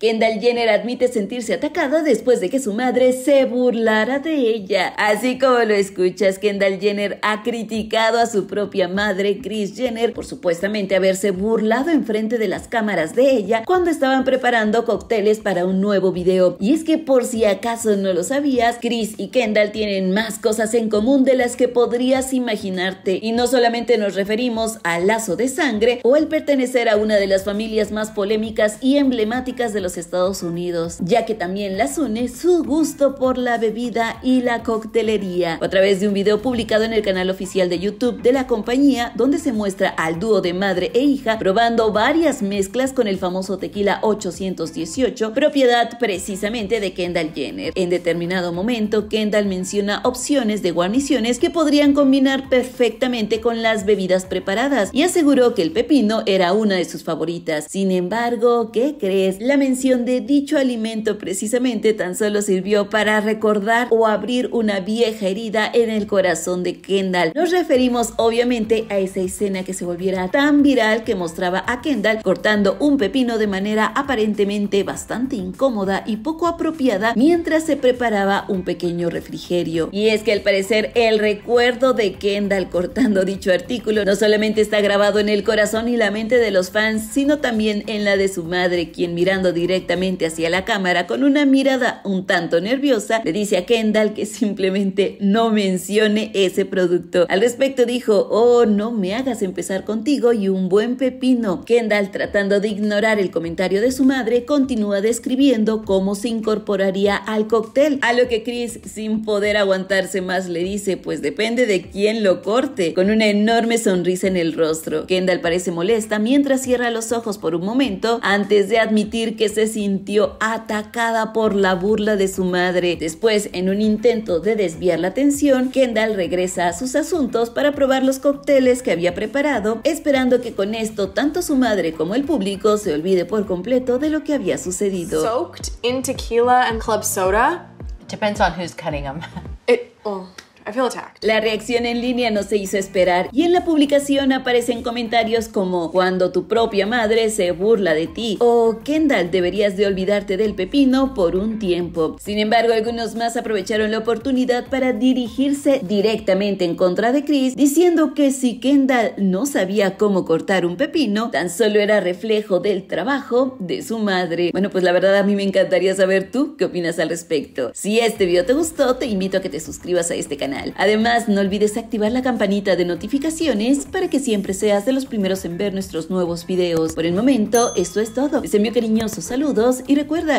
Kendall Jenner admite sentirse atacada después de que su madre se burlara de ella. Así como lo escuchas, Kendall Jenner ha criticado a su propia madre, Chris Jenner, por supuestamente haberse burlado en frente de las cámaras de ella cuando estaban preparando cócteles para un nuevo video. Y es que por si acaso no lo sabías, Chris y Kendall tienen más cosas en común de las que podrías imaginarte. Y no solamente nos referimos al lazo de sangre o el pertenecer a una de las familias más polémicas y emblemáticas de los Estados Unidos, ya que también las une su gusto por la bebida y la coctelería, a través de un video publicado en el canal oficial de YouTube de la compañía, donde se muestra al dúo de madre e hija probando varias mezclas con el famoso tequila 818, propiedad precisamente de Kendall Jenner. En determinado momento, Kendall menciona opciones de guarniciones que podrían combinar perfectamente con las bebidas preparadas y aseguró que el pepino era una de sus favoritas. Sin embargo, ¿qué crees? La mención de dicho alimento precisamente tan solo sirvió para recordar o abrir una vieja herida en el corazón de Kendall. Nos referimos obviamente a esa escena que se volviera tan viral que mostraba a Kendall cortando un pepino de manera aparentemente bastante incómoda y poco apropiada mientras se preparaba un pequeño refrigerio. Y es que al parecer el recuerdo de Kendall cortando dicho artículo no solamente está grabado en el corazón y la mente de los fans, sino también en la de su madre, quien mirando directamente directamente hacia la cámara con una mirada un tanto nerviosa, le dice a Kendall que simplemente no mencione ese producto. Al respecto dijo, oh, no me hagas empezar contigo y un buen pepino. Kendall, tratando de ignorar el comentario de su madre, continúa describiendo cómo se incorporaría al cóctel, a lo que Chris, sin poder aguantarse más, le dice, pues depende de quién lo corte, con una enorme sonrisa en el rostro. Kendall parece molesta mientras cierra los ojos por un momento antes de admitir que se se sintió atacada por la burla de su madre. Después, en un intento de desviar la atención, Kendall regresa a sus asuntos para probar los cócteles que había preparado, esperando que con esto tanto su madre como el público se olvide por completo de lo que había sucedido. Soaked in tequila and club soda. Depends on who's cutting them. La reacción en línea no se hizo esperar y en la publicación aparecen comentarios como cuando tu propia madre se burla de ti o Kendall deberías de olvidarte del pepino por un tiempo. Sin embargo, algunos más aprovecharon la oportunidad para dirigirse directamente en contra de Chris diciendo que si Kendall no sabía cómo cortar un pepino, tan solo era reflejo del trabajo de su madre. Bueno, pues la verdad a mí me encantaría saber tú qué opinas al respecto. Si este video te gustó, te invito a que te suscribas a este canal Además, no olvides activar la campanita de notificaciones para que siempre seas de los primeros en ver nuestros nuevos videos. Por el momento, esto es todo. Les envío cariñosos saludos y recuerda,